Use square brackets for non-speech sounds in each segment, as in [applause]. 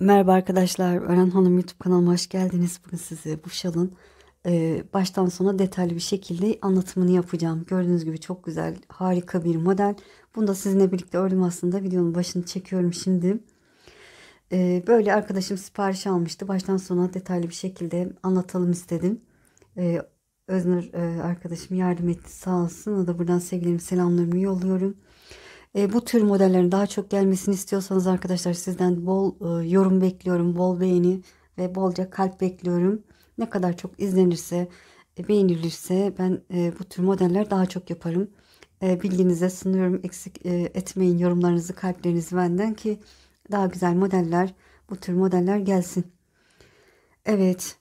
Merhaba arkadaşlar, Ören Hanım YouTube kanalıma hoş geldiniz. Bugün size bu şalın e, baştan sona detaylı bir şekilde anlatımını yapacağım. Gördüğünüz gibi çok güzel, harika bir model. Bunu da sizinle birlikte ördüm aslında. Videonun başını çekiyorum şimdi. E, böyle arkadaşım sipariş almıştı. Baştan sona detaylı bir şekilde anlatalım istedim. E, Öznur e, arkadaşım yardım etti sağ olsun. O da buradan sevgilerimi, selamlarımı yolluyorum. E, bu tür modellerin daha çok gelmesini istiyorsanız arkadaşlar sizden bol e, yorum bekliyorum, bol beğeni ve bolca kalp bekliyorum. Ne kadar çok izlenirse, e, beğenilirse ben e, bu tür modeller daha çok yaparım. E, bilginize sunuyorum. Eksik e, etmeyin yorumlarınızı, kalplerinizi benden ki daha güzel modeller, bu tür modeller gelsin. Evet.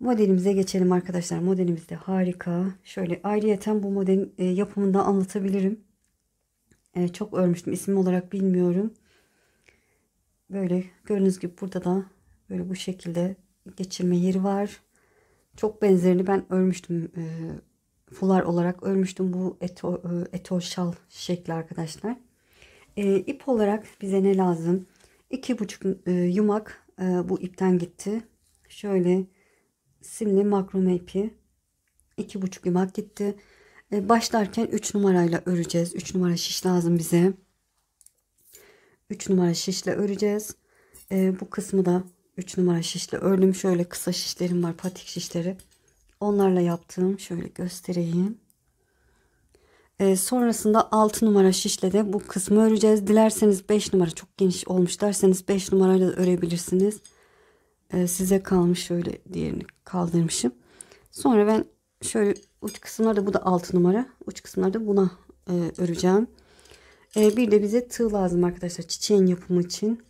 Modelimize geçelim arkadaşlar. Modelimiz de harika. Şöyle ayrıyeten bu modelin e, yapımını da anlatabilirim e, çok örmüştüm. İsim olarak bilmiyorum. Böyle gördüğünüz gibi burada da böyle bu şekilde geçirme yeri var. Çok benzerini ben örmüştüm. E, fular olarak örmüştüm. Bu eto, e, etol şal şekli arkadaşlar. E, ip olarak bize ne lazım? 2,5 e, yumak e, bu ipten gitti. Şöyle simli makrome ipi. 2,5 yumak gitti. E, başlarken 3 numarayla öreceğiz. 3 numara şiş lazım bize. 3 numara şişle öreceğiz. E, bu kısmı da 3 numara şişle ördüm. Şöyle kısa şişlerim var. Patik şişleri. Onlarla yaptığım şöyle göstereyim. E, sonrasında 6 numara şişle de bu kısmı öreceğiz. Dilerseniz 5 numara çok geniş olmuş derseniz 5 numarayla da örebilirsiniz. size kalmış şöyle diğerini kaldırmışım. Sonra ben şöyle uç kısımlarda bu da 6 numara. Uç kısımlarda buna e, öreceğim. E, bir de bize tığ lazım arkadaşlar. Çiçeğin yapımı için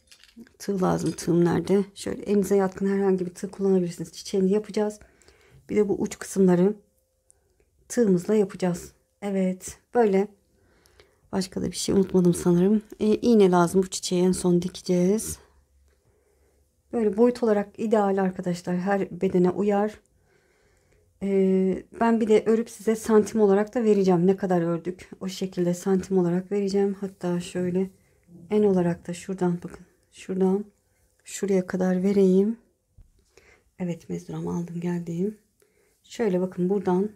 tığ lazım. Tığım nerede? Şöyle elinize yatkın herhangi bir tığ kullanabilirsiniz. Çiçeğini yapacağız. Bir de bu uç kısımları tığımızla yapacağız. Evet böyle. Başka da bir şey unutmadım sanırım. E, iğne lazım bu çiçeği en son dikeceğiz. Böyle boyut olarak ideal arkadaşlar. Her bedene uyar. E, ee, ben bir de örüp size santim olarak da vereceğim. Ne kadar ördük o şekilde santim olarak vereceğim. Hatta şöyle en olarak da şuradan bakın. Şuradan şuraya kadar vereyim. Evet mezuram aldım geldiğim Şöyle bakın buradan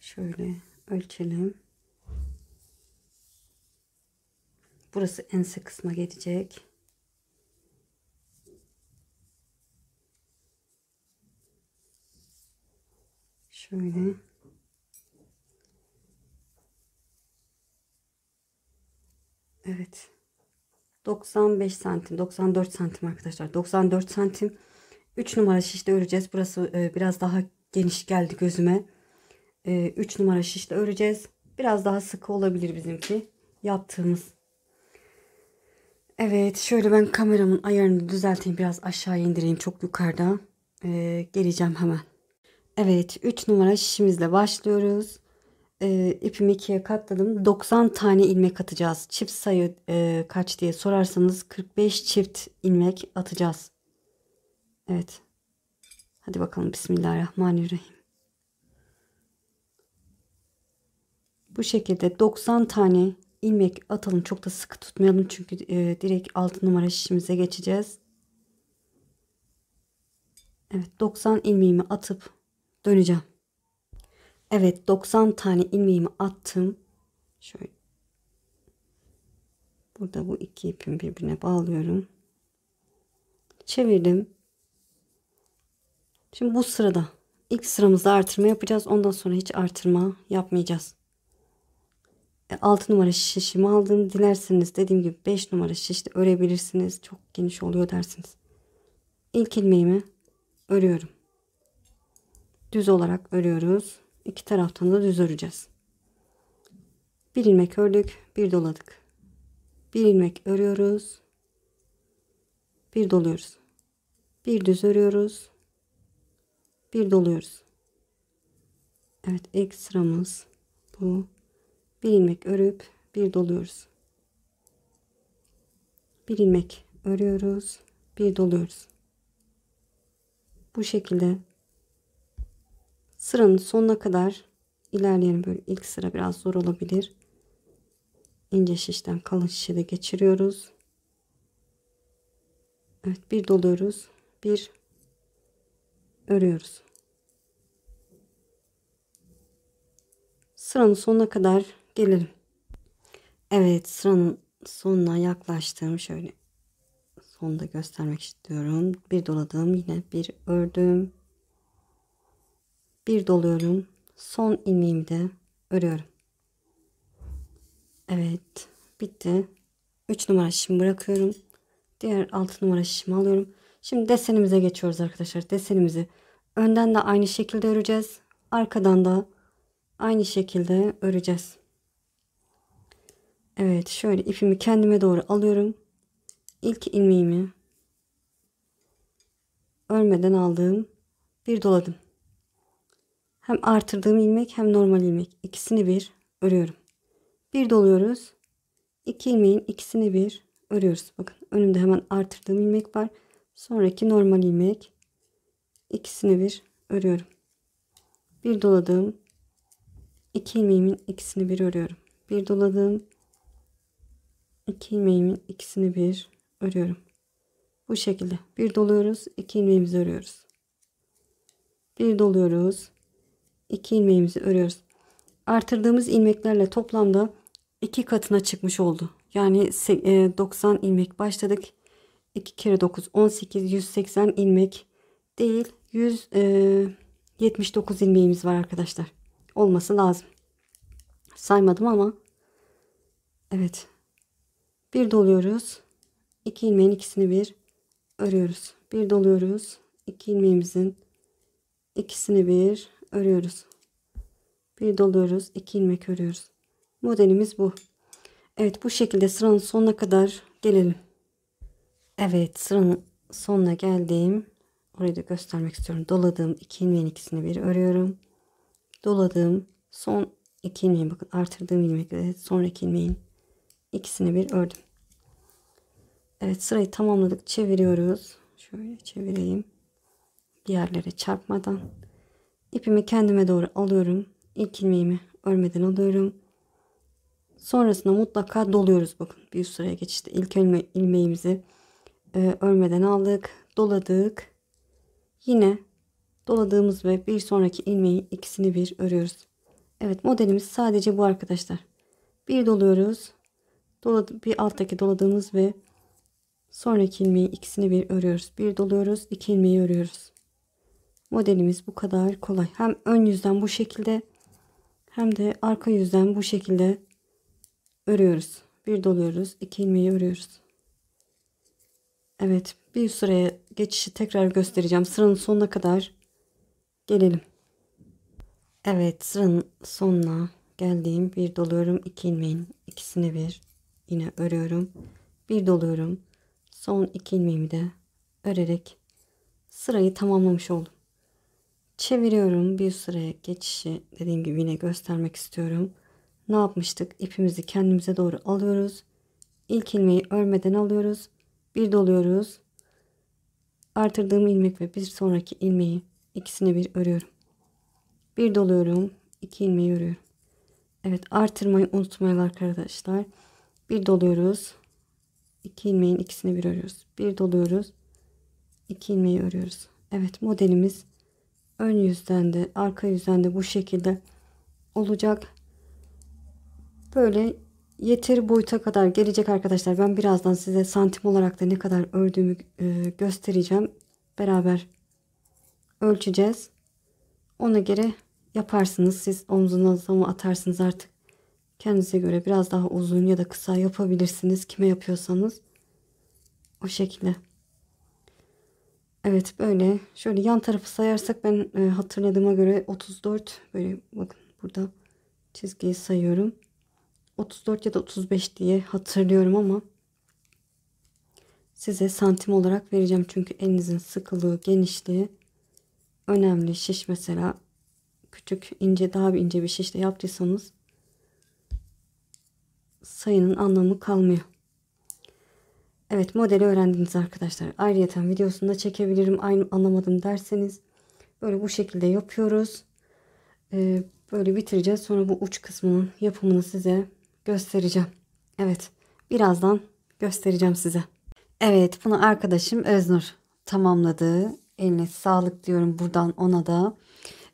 şöyle ölçelim. Burası ense kısma gelecek. Şöyle. Evet. 95 santim 94 santim arkadaşlar 94 santim 3 numara şişte öreceğiz burası e, biraz daha geniş geldi gözüme e, 3 numara şişte öreceğiz biraz daha sıkı olabilir bizimki yaptığımız Evet şöyle ben kameramın ayarını düzelteyim biraz aşağı indireyim çok yukarıda e, geleceğim hemen Evet 3 numara şişimizle başlıyoruz. Ee, ipimi ikiye katladım. 90 tane ilmek atacağız. Çift sayı e, kaç diye sorarsanız 45 çift ilmek atacağız. Evet. Hadi bakalım Bismillahirrahmanirrahim. Bu şekilde 90 tane ilmek atalım. Çok da sıkı tutmayalım çünkü e, direkt 6 numara şişimize geçeceğiz. Evet 90 ilmeğimi atıp döneceğim. Evet 90 tane ilmeğimi attım. Şöyle. Burada bu iki ipimi birbirine bağlıyorum. Çevirdim. Şimdi bu sırada ilk sıramızda artırma yapacağız. Ondan sonra hiç artırma yapmayacağız. 6 e, numara şişimi aldım. Dilerseniz dediğim gibi 5 numara şişte örebilirsiniz. Çok geniş oluyor dersiniz. İlk ilmeğimi örüyorum düz olarak örüyoruz. İki taraftan da düz öreceğiz. Bir ilmek ördük, bir doladık. Bir ilmek örüyoruz. Bir doluyoruz. Bir düz örüyoruz. Bir doluyoruz. Evet, ilk sıramız bu. Bir ilmek örüp bir doluyoruz. Bir ilmek örüyoruz, bir doluyoruz. Bu şekilde Sıranın sonuna kadar ilerleyelim. Böyle ilk sıra biraz zor olabilir. İnce şişten kalın şişe de geçiriyoruz. Evet bir doluyoruz. Bir örüyoruz. Sıranın sonuna kadar gelelim. Evet sıranın sonuna yaklaştım. Şöyle sonda göstermek istiyorum. Bir doladım yine bir ördüm bir doluyorum son ilmeğimi de örüyorum Evet bitti 3 numara şişimi bırakıyorum diğer 6 numara şişimi alıyorum şimdi desenimize geçiyoruz arkadaşlar desenimizi önden de aynı şekilde öreceğiz arkadan da aynı şekilde öreceğiz Evet şöyle ipimi kendime doğru alıyorum ilk ilmeğimi örmeden aldığım bir doladım hem artırdığım ilmek hem normal ilmek. ikisini bir örüyorum. Bir doluyoruz. İki ilmeğin ikisini bir örüyoruz. Bakın önümde hemen artırdığım ilmek var. Sonraki normal ilmek. ikisini bir örüyorum. Bir doladım. İki ilmeğimin ikisini bir örüyorum. Bir doladım. İki ilmeğimin ikisini bir örüyorum. Bu şekilde bir doluyoruz, iki ilmeğimizi örüyoruz. Bir doluyoruz, 2 ilmeğimizi örüyoruz. Artırdığımız ilmeklerle toplamda 2 katına çıkmış oldu. Yani 90 e, ilmek başladık. 2 kere 9 18 180 ilmek değil 179 e, ilmeğimiz var arkadaşlar. Olması lazım. Saymadım ama evet. Bir doluyoruz. 2 ilmeğin ikisini bir örüyoruz. Bir doluyoruz. 2 ilmeğimizin ikisini bir örüyoruz. Bir doluyoruz. 2 ilmek örüyoruz. Modelimiz bu. Evet bu şekilde sıranın sonuna kadar gelelim. Evet sıranın sonuna geldim. Orayı da göstermek istiyorum. Doladığım 2 ilmeğin ikisini bir örüyorum. Doladığım son 2 ilmeği bakın artırdığım ilmekle sonraki ilmeğin ikisini bir ördüm. Evet sırayı tamamladık. Çeviriyoruz. Şöyle çevireyim. Diğerlere çarpmadan. İpimi kendime doğru alıyorum. İlk ilmeğimi örmeden alıyorum. Sonrasında mutlaka doluyoruz bakın bir üst sıraya geçti. İlk ilme ilmeğimizi e, örmeden aldık, doladık. Yine doladığımız ve bir sonraki ilmeği ikisini bir örüyoruz. Evet modelimiz sadece bu arkadaşlar. Bir doluyoruz. Doladı, bir alttaki doladığımız ve sonraki ilmeği ikisini bir örüyoruz. Bir doluyoruz, iki ilmeği örüyoruz. Modelimiz bu kadar kolay. Hem ön yüzden bu şekilde hem de arka yüzden bu şekilde örüyoruz. Bir doluyoruz. iki ilmeği örüyoruz. Evet. Bir sıraya geçişi tekrar göstereceğim. Sıranın sonuna kadar gelelim. Evet. Sıranın sonuna geldiğim bir doluyorum. iki ilmeğin ikisini bir yine örüyorum. Bir doluyorum. Son iki ilmeğimi de örerek sırayı tamamlamış oldum. Çeviriyorum bir sıraya geçişi dediğim gibi yine göstermek istiyorum. Ne yapmıştık? İpimizi kendimize doğru alıyoruz. İlk ilmeği örmeden alıyoruz. Bir doluyoruz. Artırdığım ilmek ve bir sonraki ilmeği ikisine bir örüyorum. Bir doluyorum. iki ilmeği örüyorum. Evet artırmayı unutmayın arkadaşlar. Bir doluyoruz. iki ilmeğin ikisini bir örüyoruz. Bir doluyoruz. iki ilmeği örüyoruz. Evet modelimiz ön yüzden de arka yüzden de bu şekilde olacak. Böyle yeteri boyuta kadar gelecek arkadaşlar. Ben birazdan size santim olarak da ne kadar ördüğümü e, göstereceğim. Beraber ölçeceğiz. Ona göre yaparsınız. Siz omzunuza mı atarsınız artık. Kendinize göre biraz daha uzun ya da kısa yapabilirsiniz. Kime yapıyorsanız o şekilde. Evet böyle şöyle yan tarafı sayarsak ben e, hatırladığıma göre 34 böyle bakın burada çizgiyi sayıyorum. 34 ya da 35 diye hatırlıyorum ama size santim olarak vereceğim. Çünkü elinizin sıkılığı, genişliği önemli. Şiş mesela küçük, ince, daha bir ince bir şişle yaptıysanız sayının anlamı kalmıyor. Evet modeli öğrendiniz arkadaşlar. Ayrıyeten videosunda çekebilirim. Aynı anlamadım derseniz. Böyle bu şekilde yapıyoruz. Ee, böyle bitireceğiz. Sonra bu uç kısmının yapımını size göstereceğim. Evet birazdan göstereceğim size. Evet bunu arkadaşım Öznur tamamladı. Eline sağlık diyorum buradan ona da.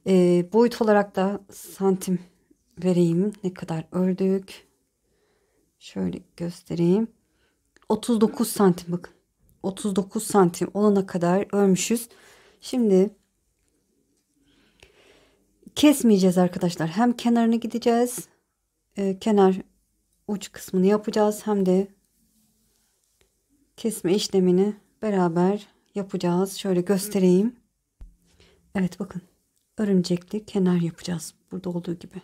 Ee, boyut olarak da santim vereyim. Ne kadar ördük. Şöyle göstereyim. 39 santim bakın. 39 santim olana kadar örmüşüz. Şimdi kesmeyeceğiz arkadaşlar. Hem kenarını gideceğiz. E, kenar uç kısmını yapacağız. Hem de kesme işlemini beraber yapacağız. Şöyle göstereyim. Evet bakın. Örümcekli kenar yapacağız. Burada olduğu gibi.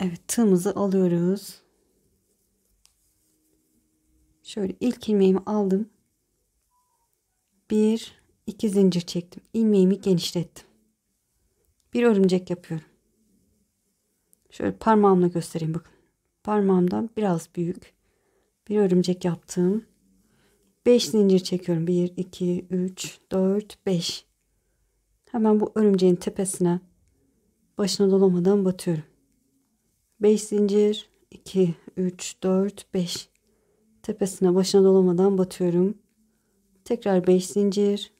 Evet tığımızı alıyoruz. Şöyle ilk ilmeğimi aldım. Bir, iki zincir çektim. İlmeğimi genişlettim. Bir örümcek yapıyorum. Şöyle parmağımla göstereyim bakın. Parmağımdan biraz büyük bir örümcek yaptım. 5 zincir çekiyorum. 1, 2, 3, 4, 5. Hemen bu örümceğin tepesine başına dolamadan batıyorum. 5 zincir, 2, 3, 4, 5. Tepesine başına dolamadan batıyorum. Tekrar 5 zincir.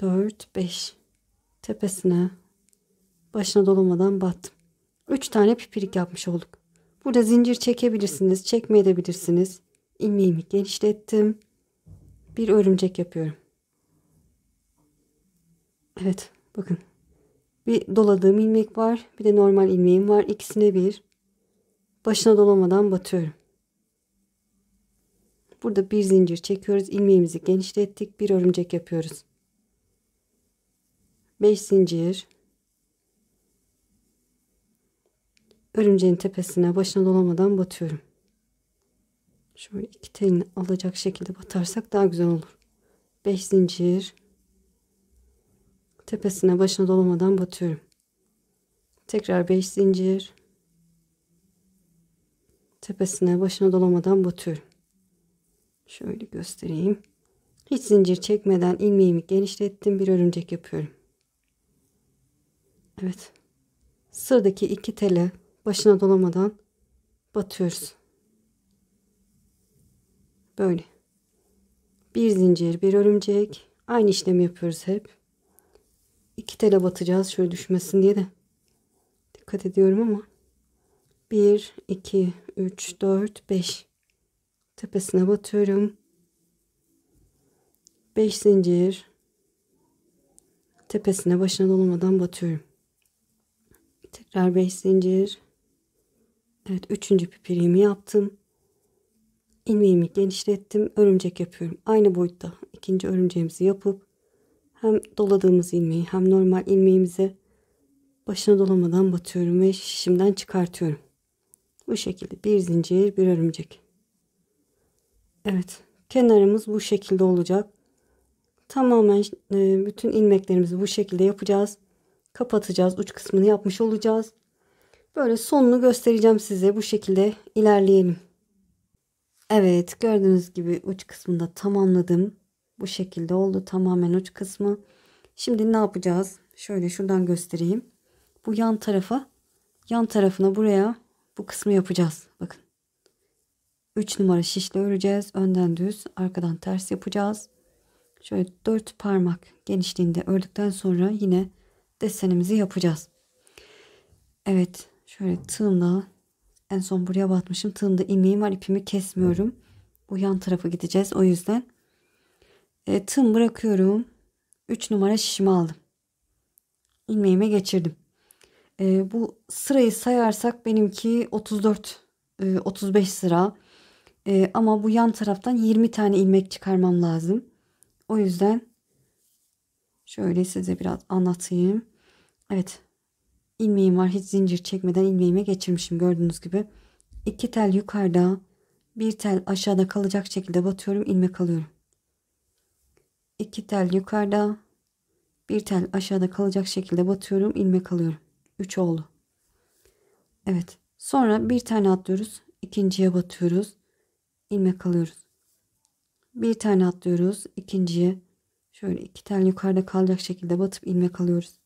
4, 5. Tepesine başına dolamadan battım. 3 tane pipirik yapmış olduk. Burada zincir çekebilirsiniz, çekmeyebilirsiniz. İlmeğimi genişlettim. Bir örümcek yapıyorum. Evet, bakın. Bir doladığım ilmek var, bir de normal ilmeğim var. İkisine bir. Başına dolamadan batıyorum. Burada bir zincir çekiyoruz. ilmeğimizi genişlettik. Bir örümcek yapıyoruz. 5 zincir. Örümceğin tepesine başına dolamadan batıyorum. Şöyle iki telini alacak şekilde batarsak daha güzel olur. 5 zincir. Tepesine başına dolamadan batıyorum. Tekrar 5 zincir. Tepesine başına dolamadan batıyorum. Şöyle göstereyim. Hiç zincir çekmeden ilmeğimi genişlettim. Bir örümcek yapıyorum. Evet. Sıradaki iki tele başına dolamadan batıyoruz. Böyle. Bir zincir, bir örümcek. Aynı işlemi yapıyoruz hep. İki tele batacağız şöyle düşmesin diye de. Dikkat ediyorum ama. Bir, iki, üç, dört, beş tepesine batıyorum. 5 zincir tepesine başına dolmadan batıyorum. Tekrar 5 zincir. Evet 3. pipiriğimi yaptım. İlmeğimi genişlettim. Örümcek yapıyorum. Aynı boyutta ikinci örümceğimizi yapıp hem doladığımız ilmeği hem normal ilmeğimizi başına dolamadan batıyorum ve şişimden çıkartıyorum. Bu şekilde bir zincir bir örümcek. Evet kenarımız bu şekilde olacak. Tamamen e, bütün ilmeklerimizi bu şekilde yapacağız. Kapatacağız. Uç kısmını yapmış olacağız. Böyle sonunu göstereceğim size. Bu şekilde ilerleyelim. Evet gördüğünüz gibi uç kısmında tamamladım. Bu şekilde oldu tamamen uç kısmı. Şimdi ne yapacağız? Şöyle şuradan göstereyim. Bu yan tarafa yan tarafına buraya bu kısmı yapacağız. Bakın. 3 numara şişle öreceğiz. Önden düz, arkadan ters yapacağız. Şöyle 4 parmak genişliğinde ördükten sonra yine desenimizi yapacağız. Evet, şöyle tığımla en son buraya batmışım. Tığımda ilmeğim var, ipimi kesmiyorum. Bu yan tarafa gideceğiz o yüzden. E, tığım bırakıyorum. 3 numara şişimi aldım. İlmeğime geçirdim. E, bu sırayı sayarsak benimki 34 e, 35 sıra. E, ama bu yan taraftan 20 tane ilmek çıkarmam lazım. O yüzden şöyle size biraz anlatayım. Evet ilmeğim var. Hiç zincir çekmeden ilmeğime geçirmişim gördüğünüz gibi. İki tel yukarıda bir tel aşağıda kalacak şekilde batıyorum ilmek alıyorum. İki tel yukarıda bir tel aşağıda kalacak şekilde batıyorum ilmek alıyorum. 3 oldu. Evet. Sonra bir tane atlıyoruz. ikinciye batıyoruz ilmek alıyoruz. Bir tane atlıyoruz. ikinciye şöyle iki tel yukarıda kalacak şekilde batıp ilmek alıyoruz.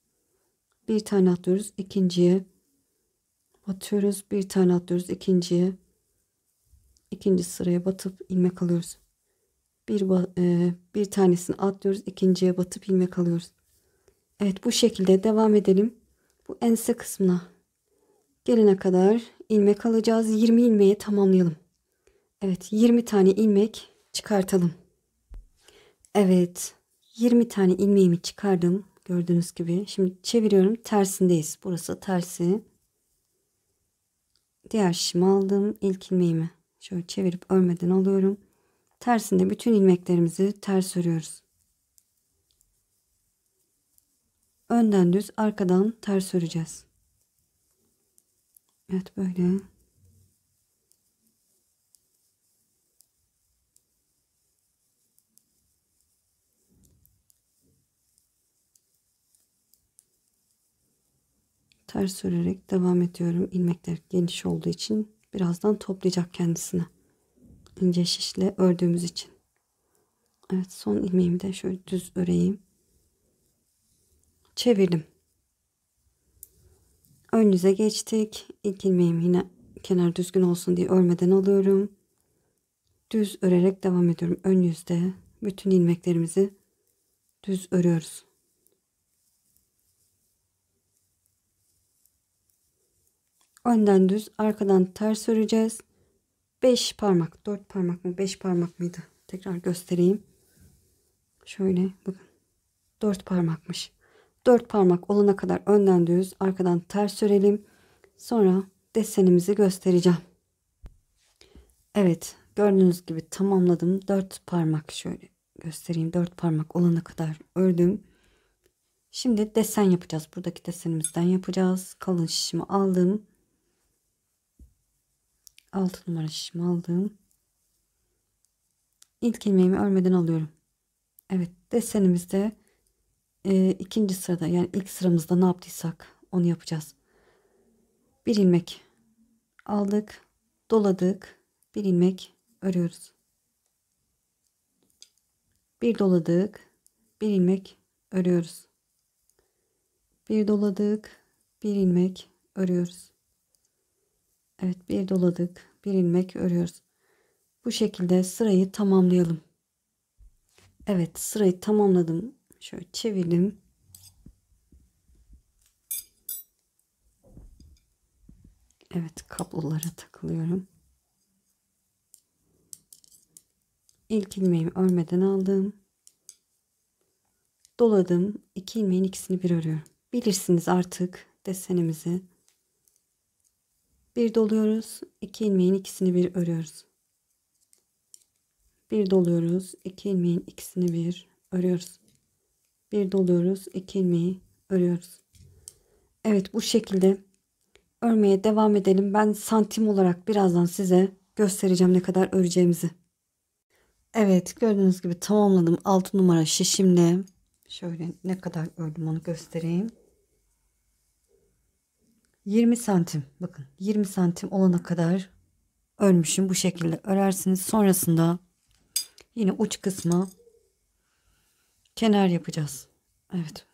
Bir tane atlıyoruz. ikinciye batıyoruz. Bir tane atlıyoruz. ikinciye ikinci sıraya batıp ilmek alıyoruz. Bir, e, bir tanesini atlıyoruz. ikinciye batıp ilmek alıyoruz. Evet bu şekilde devam edelim. Bu ense kısmına gelene kadar ilmek alacağız. 20 ilmeği tamamlayalım. Evet 20 tane ilmek çıkartalım. Evet 20 tane ilmeğimi çıkardım. Gördüğünüz gibi. Şimdi çeviriyorum. Tersindeyiz. Burası tersi. Diğer şişimi aldım. İlk ilmeğimi şöyle çevirip örmeden alıyorum. Tersinde bütün ilmeklerimizi ters örüyoruz. Önden düz arkadan ters öreceğiz. Evet böyle. ters örerek devam ediyorum. İlmekler geniş olduğu için birazdan toplayacak kendisini. İnce şişle ördüğümüz için. Evet son ilmeğimi de şöyle düz öreyim. Çevirdim. Ön yüze geçtik. İlk ilmeğimi yine kenar düzgün olsun diye örmeden alıyorum. Düz örerek devam ediyorum. Ön yüzde bütün ilmeklerimizi düz örüyoruz. Önden düz, arkadan ters öreceğiz. 5 parmak, 4 parmak mı, 5 parmak mıydı? Tekrar göstereyim. Şöyle bakın. 4 parmakmış. 4 parmak olana kadar önden düz, arkadan ters örelim. Sonra desenimizi göstereceğim. Evet, gördüğünüz gibi tamamladım. 4 parmak şöyle göstereyim. 4 parmak olana kadar ördüm. Şimdi desen yapacağız. Buradaki desenimizden yapacağız. Kalın şişimi aldım. 6 numara şişimi aldım. İlk ilmeğimi örmeden alıyorum. Evet desenimizde e, ikinci sırada yani ilk sıramızda ne yaptıysak onu yapacağız. Bir ilmek aldık, doladık, bir ilmek örüyoruz. Bir doladık, bir ilmek örüyoruz. Bir doladık, bir ilmek örüyoruz. Evet bir doladık bir ilmek örüyoruz. Bu şekilde sırayı tamamlayalım. Evet sırayı tamamladım. Şöyle çevirdim. Evet kablolara takılıyorum. İlk ilmeğimi örmeden aldım. Doladım. İki ilmeğin ikisini bir örüyorum. Bilirsiniz artık desenimizi. Bir doluyoruz. iki ilmeğin ikisini bir örüyoruz. Bir doluyoruz. iki ilmeğin ikisini bir örüyoruz. Bir doluyoruz. iki ilmeği örüyoruz. Evet bu şekilde örmeye devam edelim. Ben santim olarak birazdan size göstereceğim ne kadar öreceğimizi. Evet gördüğünüz gibi tamamladım. 6 numara şişimle şöyle ne kadar ördüm onu göstereyim. 20 santim bakın 20 santim olana kadar örmüşüm bu şekilde örersiniz sonrasında yine uç kısma kenar yapacağız Evet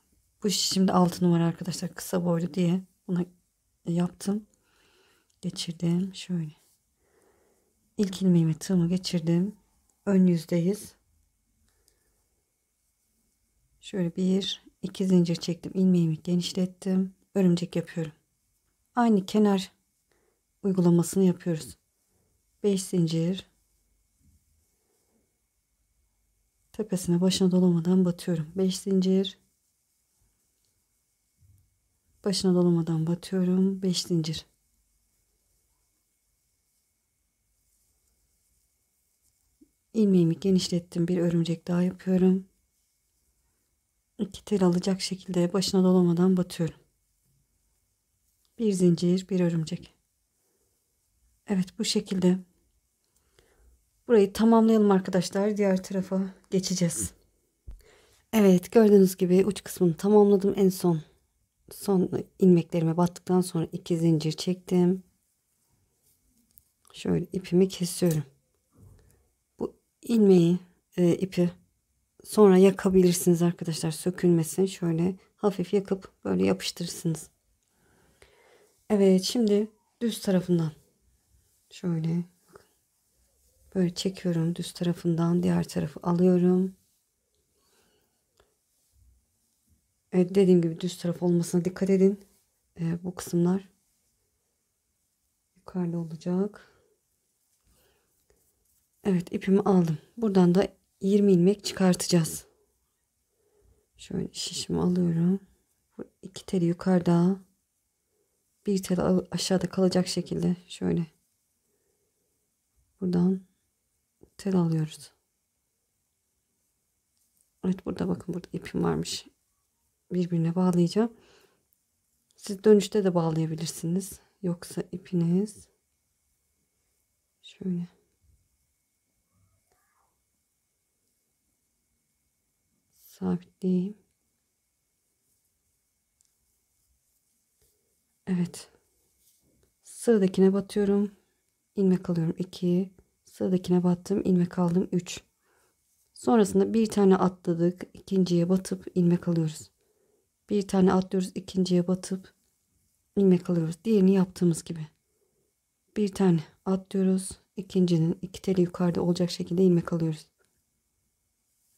bu şimdi 6 numara arkadaşlar kısa boylu diye buna yaptım geçirdim şöyle ilk ilmeğimi tığımı geçirdim ön yüzdeyiz şöyle bir iki zincir çektim ilmeğimi genişlettim örümcek yapıyorum aynı kenar uygulamasını yapıyoruz. 5 zincir tepesine başına dolamadan batıyorum. 5 zincir başına dolamadan batıyorum. 5 zincir. ilmeğimi genişlettim. Bir örümcek daha yapıyorum. İki tel alacak şekilde başına dolamadan batıyorum bir zincir bir örümcek Evet bu şekilde burayı tamamlayalım arkadaşlar diğer tarafa geçeceğiz Evet gördüğünüz gibi uç kısmını tamamladım en son son ilmeklerime battıktan sonra iki zincir çektim şöyle ipimi kesiyorum bu ilmeği e, ipi sonra yakabilirsiniz arkadaşlar sökülmesin şöyle hafif yakıp böyle yapıştırırsınız Evet şimdi düz tarafından şöyle böyle çekiyorum düz tarafından diğer tarafı alıyorum. Evet dediğim gibi düz taraf olmasına dikkat edin. Ee, bu kısımlar yukarıda olacak. Evet ipimi aldım. Buradan da 20 ilmek çıkartacağız. Şöyle şişimi alıyorum. Bu iki teli yukarıda bir tel aşağıda kalacak şekilde şöyle buradan tel alıyoruz. Evet burada bakın burada ipim varmış. Birbirine bağlayacağım. Siz dönüşte de bağlayabilirsiniz. Yoksa ipiniz şöyle sabitleyeyim. Evet. Sıradakine batıyorum. ilmek alıyorum 2. Sıradakine battım. ilmek aldım 3. Sonrasında bir tane atladık. ikinciye batıp ilmek alıyoruz. Bir tane atlıyoruz. ikinciye batıp ilmek alıyoruz. Diğerini yaptığımız gibi. Bir tane atlıyoruz. ikincinin iki teli yukarıda olacak şekilde ilmek alıyoruz.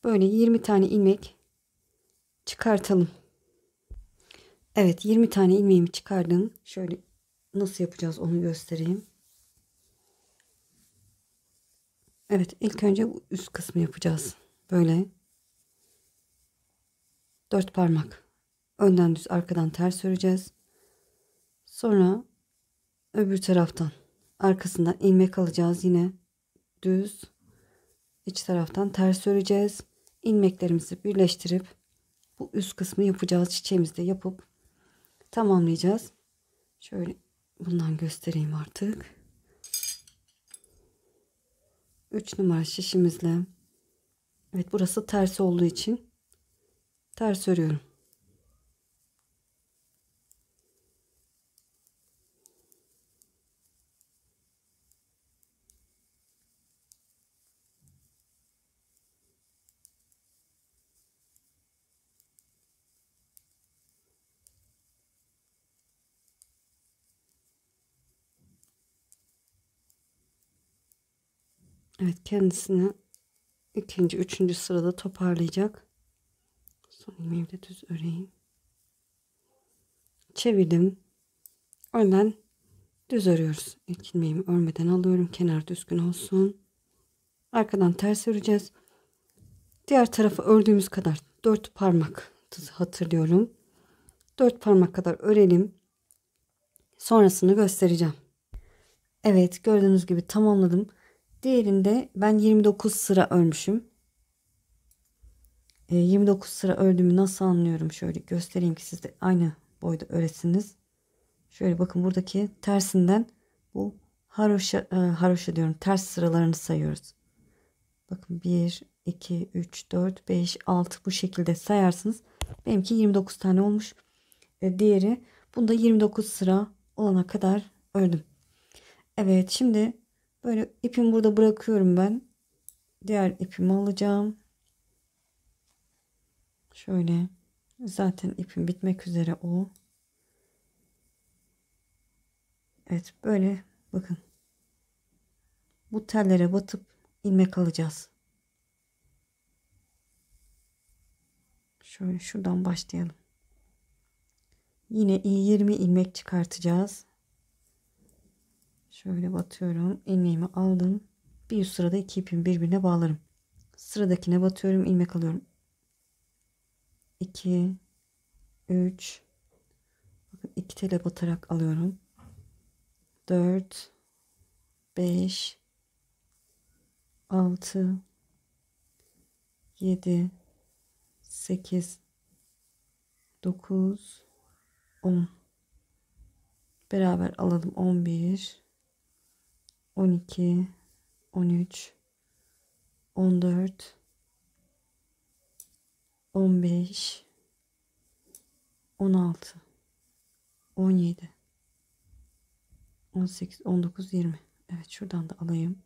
Böyle 20 tane ilmek çıkartalım. Evet 20 tane ilmeğimi çıkardım. Şöyle nasıl yapacağız onu göstereyim. Evet ilk önce bu üst kısmı yapacağız. Böyle. Dört parmak. Önden düz arkadan ters öreceğiz. Sonra öbür taraftan arkasından ilmek alacağız yine düz iç taraftan ters öreceğiz İlmeklerimizi birleştirip bu üst kısmı yapacağız çiçeğimizde yapıp tamamlayacağız. Şöyle bundan göstereyim artık. 3 numara şişimizle. Evet burası ters olduğu için ters örüyorum. Evet kendisini ikinci, üçüncü sırada toparlayacak. Son ilmeği de düz öreyim. Çevirdim. Önden düz örüyoruz. İlk ilmeğimi örmeden alıyorum. Kenar düzgün olsun. Arkadan ters öreceğiz. Diğer tarafı ördüğümüz kadar dört parmak hatırlıyorum. Dört parmak kadar örelim. Sonrasını göstereceğim. Evet gördüğünüz gibi tamamladım. Diğerinde ben 29 sıra örmüşüm. 29 ee, sıra ördüğümü nasıl anlıyorum? Şöyle göstereyim ki siz de aynı boyda öresiniz. Şöyle bakın buradaki tersinden bu haroşa, e, haroşa diyorum ters sıralarını sayıyoruz. Bakın 1, 2, 3, 4, 5, 6 bu şekilde sayarsınız. Benimki 29 tane olmuş. Ee, diğeri bunda 29 sıra olana kadar ördüm. Evet şimdi Böyle ipimi burada bırakıyorum ben. Diğer ipimi alacağım. Şöyle. Zaten ipim bitmek üzere o. Evet böyle bakın. Bu tellere batıp ilmek alacağız. Şöyle şuradan başlayalım. Yine 20 ilmek çıkartacağız. Şöyle batıyorum. ilmeğimi aldım. Bir üst sırada iki ipimi birbirine bağlarım. Sıradakine batıyorum. ilmek alıyorum. 2 3 Bakın 2 tele batarak alıyorum. 4 5 6 7 8 9 10 beraber alalım 11 12, 13, 14, 15, 16, 17, 18, 19, 20. Evet şuradan da alayım.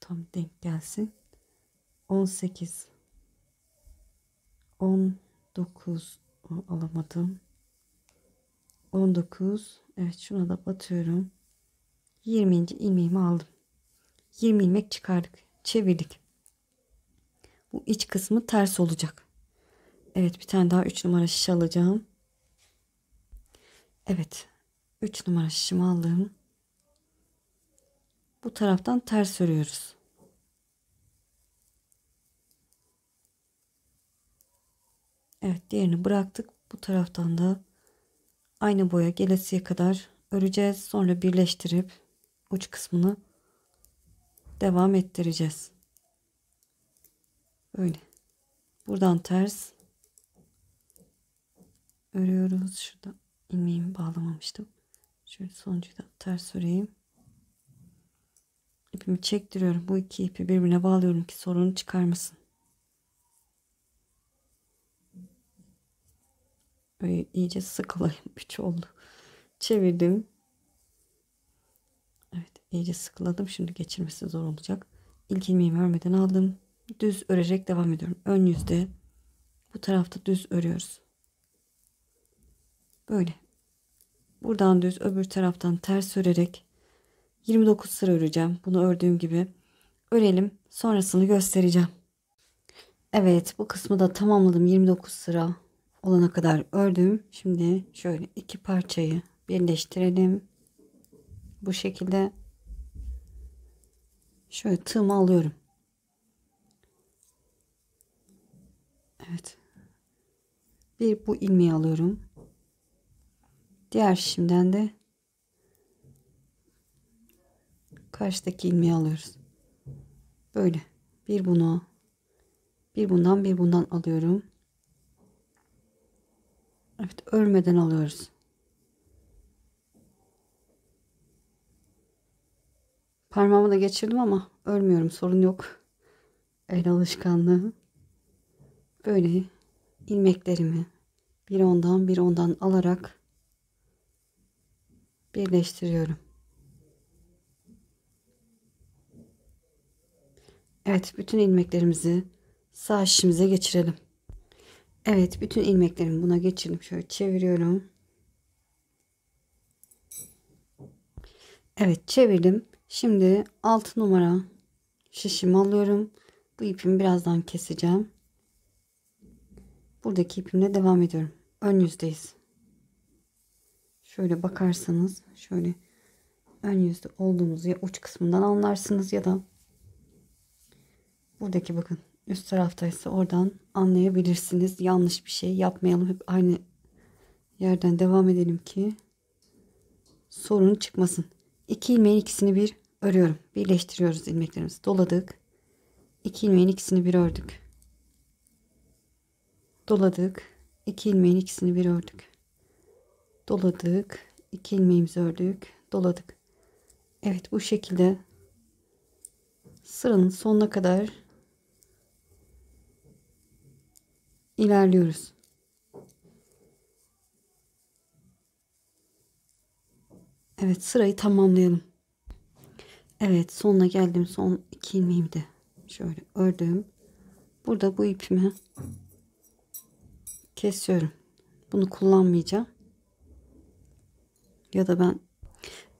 Tam denk gelsin. 18, 19 alamadım. 19. Evet şuna da batıyorum. 20. ilmeğimi aldım. 20 ilmek çıkardık. Çevirdik. Bu iç kısmı ters olacak. Evet bir tane daha 3 numara şiş alacağım. Evet. 3 numara şişimi aldım. Bu taraftan ters örüyoruz. Evet diğerini bıraktık. Bu taraftan da aynı boya gelesiye kadar öreceğiz. Sonra birleştirip uç kısmını devam ettireceğiz. Böyle. Buradan ters örüyoruz. Şurada ilmeğimi bağlamamıştım. Şöyle sonuncuyu da ters öreyim. İpimi çektiriyorum. Bu iki ipi birbirine bağlıyorum ki sorun çıkarmasın. Böyle iyice sık olayım. [laughs] oldu. Çevirdim iyice sıkıladım. Şimdi geçirmesi zor olacak. İlk ilmeği örmeden aldım. Düz örerek devam ediyorum. Ön yüzde bu tarafta düz örüyoruz. Böyle. Buradan düz öbür taraftan ters örerek 29 sıra öreceğim. Bunu ördüğüm gibi örelim. Sonrasını göstereceğim. Evet bu kısmı da tamamladım. 29 sıra olana kadar ördüm. Şimdi şöyle iki parçayı birleştirelim. Bu şekilde Şöyle tığımı alıyorum. Evet. Bir bu ilmeği alıyorum. Diğer şimdiden de karşıdaki ilmeği alıyoruz. Böyle. Bir bunu bir bundan bir bundan alıyorum. Evet örmeden alıyoruz. Parmağımı da geçirdim ama örmüyorum. Sorun yok. El alışkanlığı. Böyle ilmeklerimi bir ondan bir ondan alarak birleştiriyorum. Evet, bütün ilmeklerimizi sağ şişimize geçirelim. Evet, bütün ilmeklerimi buna geçirdim. Şöyle çeviriyorum. Evet, çevirdim. Şimdi 6 numara şişim alıyorum. Bu ipimi birazdan keseceğim. Buradaki ipimle devam ediyorum. Ön yüzdeyiz. Şöyle bakarsanız şöyle ön yüzde olduğumuzu ya uç kısmından anlarsınız ya da buradaki bakın üst taraftaysa oradan anlayabilirsiniz. Yanlış bir şey yapmayalım. Hep aynı yerden devam edelim ki sorun çıkmasın. İki ilmeğin ikisini bir örüyorum. Birleştiriyoruz ilmeklerimizi. Doladık. İki ilmeğin ikisini bir ördük. Doladık. İki ilmeğin ikisini bir ördük. Doladık. İki ilmeğimizi ördük. Doladık. Evet bu şekilde sıranın sonuna kadar ilerliyoruz. Evet sırayı tamamlayalım. Evet sonuna geldim. Son iki ilmeğimi de şöyle ördüm. Burada bu ipimi kesiyorum. Bunu kullanmayacağım. Ya da ben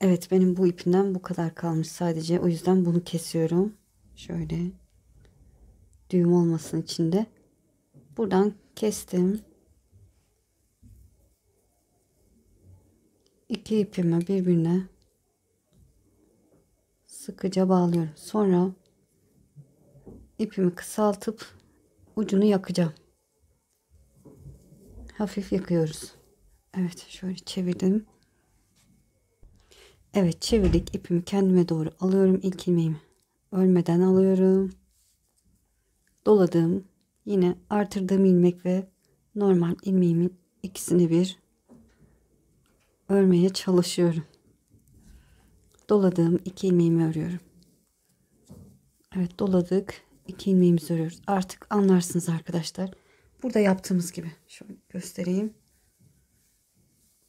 evet benim bu ipimden bu kadar kalmış sadece. O yüzden bunu kesiyorum. Şöyle düğüm olmasın içinde. Buradan kestim. İki ipimi birbirine sıkıca bağlıyorum. Sonra ipimi kısaltıp ucunu yakacağım. Hafif yakıyoruz. Evet şöyle çevirdim. Evet çevirdik. ipimi kendime doğru alıyorum. İlk ilmeğimi ölmeden alıyorum. Doladım. Yine artırdığım ilmek ve normal ilmeğimin ikisini bir örmeye çalışıyorum doladığım iki ilmeğimi örüyorum. Evet doladık. İki ilmeğimizi örüyoruz. Artık anlarsınız arkadaşlar. Burada yaptığımız gibi. Şöyle göstereyim.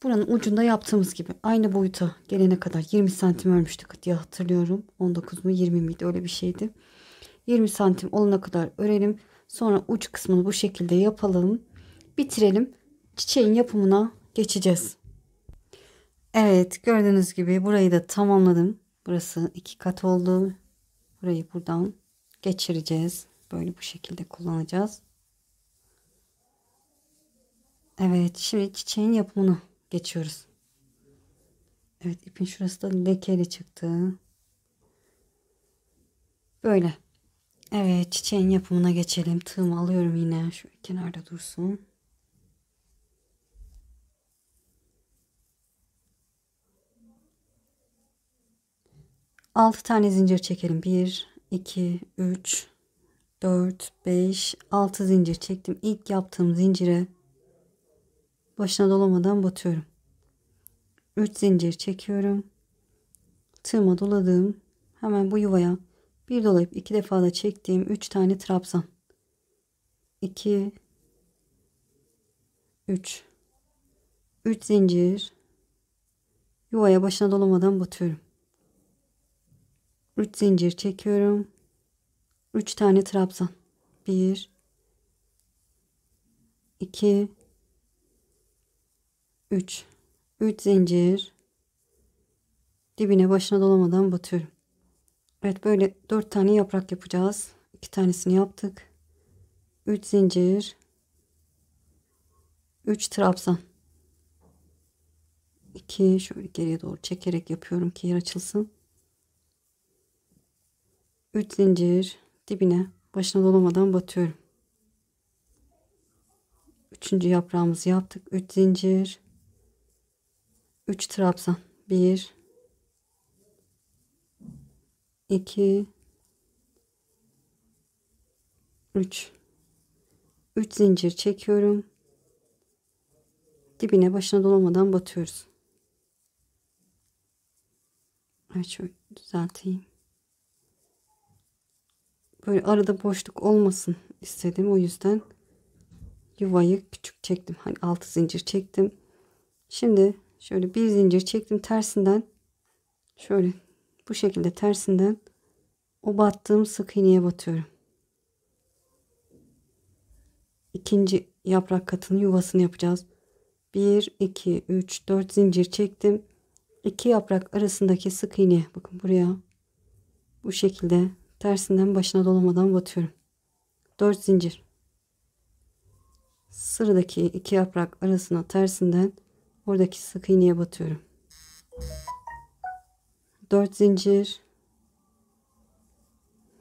Buranın ucunda yaptığımız gibi aynı boyuta gelene kadar 20 santim örmüştük diye hatırlıyorum. 19 mu 20 miydi öyle bir şeydi. 20 santim olana kadar örelim. Sonra uç kısmını bu şekilde yapalım. Bitirelim. Çiçeğin yapımına geçeceğiz. Evet gördüğünüz gibi burayı da tamamladım. Burası iki kat oldu. Burayı buradan geçireceğiz. Böyle bu şekilde kullanacağız. Evet şimdi çiçeğin yapımını geçiyoruz. Evet ipin şurası da lekeli çıktı. Böyle. Evet çiçeğin yapımına geçelim. Tığımı alıyorum yine. Şu kenarda dursun. 6 tane zincir çekelim. 1, 2, 3, 4, 5, 6 zincir çektim. İlk yaptığım zincire başına dolamadan batıyorum. 3 zincir çekiyorum. Tığıma doladığım hemen bu yuvaya bir dolayıp iki defa da çektiğim 3 tane trabzan. 2 3 3 zincir yuvaya başına dolamadan batıyorum. 3 zincir çekiyorum. 3 tane trabzan. 1 2 3 3 zincir dibine başına dolamadan batıyorum. Evet böyle 4 tane yaprak yapacağız. 2 tanesini yaptık. 3 zincir 3 trabzan 2 şöyle geriye doğru çekerek yapıyorum ki yer açılsın. 3 zincir dibine başına dolamadan batıyorum. 3. yaprağımızı yaptık. 3 zincir. 3 trabzan. 1 2 3 3 zincir çekiyorum. Dibine başına dolamadan batıyoruz. Evet şöyle düzelteyim. Böyle arada boşluk olmasın istedim. O yüzden yuvayı küçük çektim. Hani 6 zincir çektim. Şimdi şöyle bir zincir çektim tersinden. Şöyle bu şekilde tersinden o battığım sık iğneye batıyorum. İkinci yaprak katının yuvasını yapacağız. 1 2 3 4 zincir çektim. İki yaprak arasındaki sık iğne bakın buraya bu şekilde tersinden başına dolamadan batıyorum. Dört zincir. Sıradaki iki yaprak arasına tersinden oradaki sık iğneye batıyorum. Dört zincir.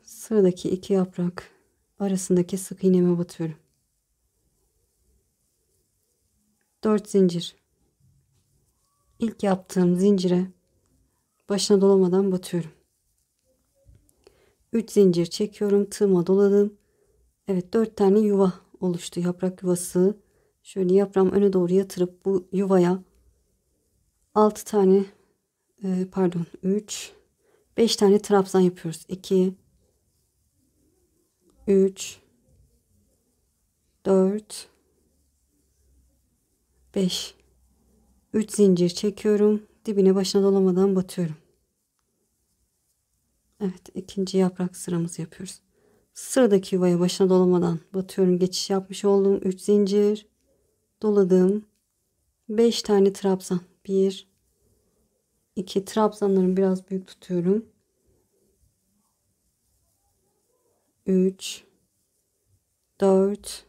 Sıradaki iki yaprak arasındaki sık iğneme batıyorum. Dört zincir. İlk yaptığım zincire başına dolamadan batıyorum. 3 zincir çekiyorum. Tığıma doladım. Evet 4 tane yuva oluştu. Yaprak yuvası. Şöyle yaprağım öne doğru yatırıp bu yuvaya 6 tane e, pardon 3 5 tane trabzan yapıyoruz. 2 3 4 5 3 zincir çekiyorum. Dibine başına dolamadan batıyorum. Evet ikinci yaprak sıramızı yapıyoruz. Sıradaki yuvaya başına dolamadan batıyorum. Geçiş yapmış oldum. 3 zincir doladım. 5 tane trabzan. 1 2 trabzanlarımı biraz büyük tutuyorum. 3 4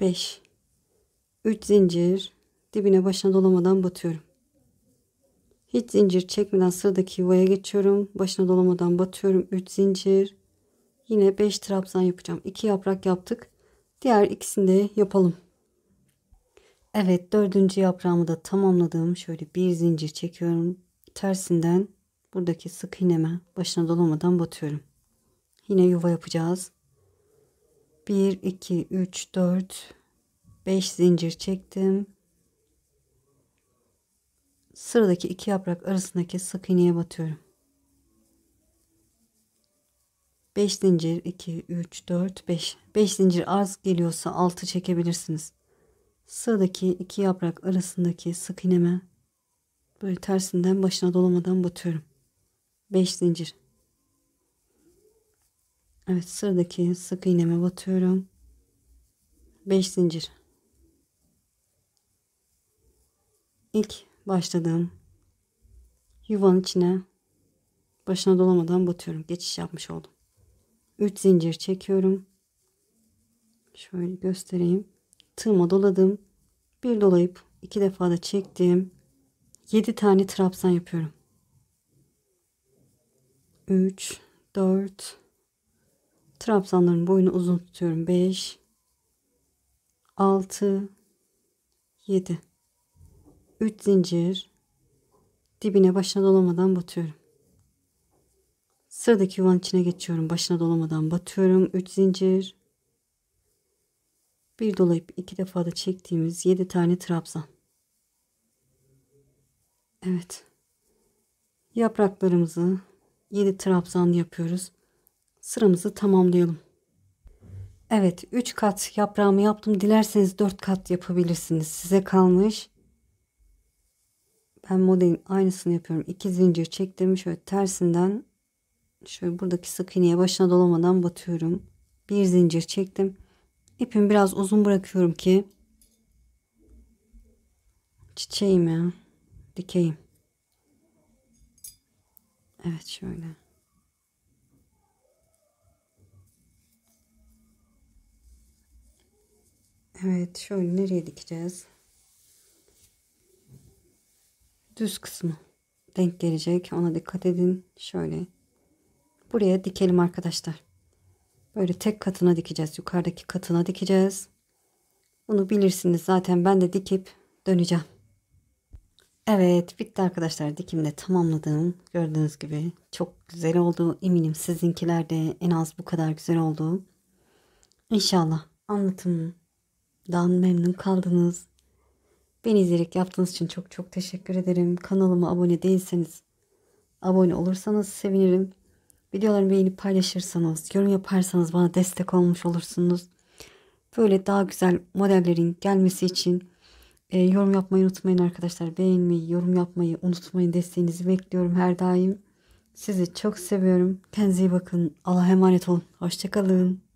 5 3 zincir dibine başına dolamadan batıyorum. Hiç zincir çekmeden sıradaki yuvaya geçiyorum. Başına dolamadan batıyorum. 3 zincir. Yine 5 trabzan yapacağım. 2 yaprak yaptık. Diğer ikisini de yapalım. Evet dördüncü yaprağımı da tamamladım. Şöyle bir zincir çekiyorum. Tersinden buradaki sık iğneme başına dolamadan batıyorum. Yine yuva yapacağız. 1, 2, 3, 4, 5 zincir çektim. Sıradaki iki yaprak arasındaki sık iğneye batıyorum. 5 zincir 2 3 4 5 5 zincir az geliyorsa 6 çekebilirsiniz. Sıradaki iki yaprak arasındaki sık iğneme böyle tersinden başına dolamadan batıyorum. 5 zincir. Evet sıradaki sık iğneme batıyorum. 5 zincir. İlk Başladığım Yuvanın içine başına dolamadan batıyorum. Geçiş yapmış oldum. 3 zincir çekiyorum. Şöyle göstereyim. Tığıma doladım. Bir dolayıp iki defa da çektim. 7 tane trabzan yapıyorum. 3 4 Trabzanların boyunu uzun tutuyorum. 5 6 7 3 zincir dibine başına dolamadan batıyorum. Sıradaki yuvanın içine geçiyorum. Başına dolamadan batıyorum. 3 zincir. Bir dolayıp iki defa da çektiğimiz 7 tane trabzan. Evet. Yapraklarımızı 7 trabzan yapıyoruz. Sıramızı tamamlayalım. Evet 3 kat yaprağımı yaptım. Dilerseniz 4 kat yapabilirsiniz. Size kalmış ben modelin aynısını yapıyorum. İki zincir çektim. Şöyle tersinden şöyle buradaki sık iğneye başına dolamadan batıyorum. Bir zincir çektim. İpimi biraz uzun bırakıyorum ki çiçeğimi dikeyim. Evet şöyle. Evet şöyle nereye dikeceğiz? düz kısmı denk gelecek. Ona dikkat edin. Şöyle buraya dikelim arkadaşlar. Böyle tek katına dikeceğiz. Yukarıdaki katına dikeceğiz. Bunu bilirsiniz zaten ben de dikip döneceğim. Evet bitti arkadaşlar dikimde tamamladım. Gördüğünüz gibi çok güzel oldu. Eminim sizinkiler de en az bu kadar güzel oldu. İnşallah anlatımdan memnun kaldınız. Beni izleyerek yaptığınız için çok çok teşekkür ederim. Kanalıma abone değilseniz abone olursanız sevinirim. Videolarımı beğenip paylaşırsanız, yorum yaparsanız bana destek olmuş olursunuz. Böyle daha güzel modellerin gelmesi için e, yorum yapmayı unutmayın arkadaşlar. Beğenmeyi, yorum yapmayı unutmayın. Desteğinizi bekliyorum her daim. Sizi çok seviyorum. Kendinize iyi bakın. Allah'a emanet olun. Hoşçakalın.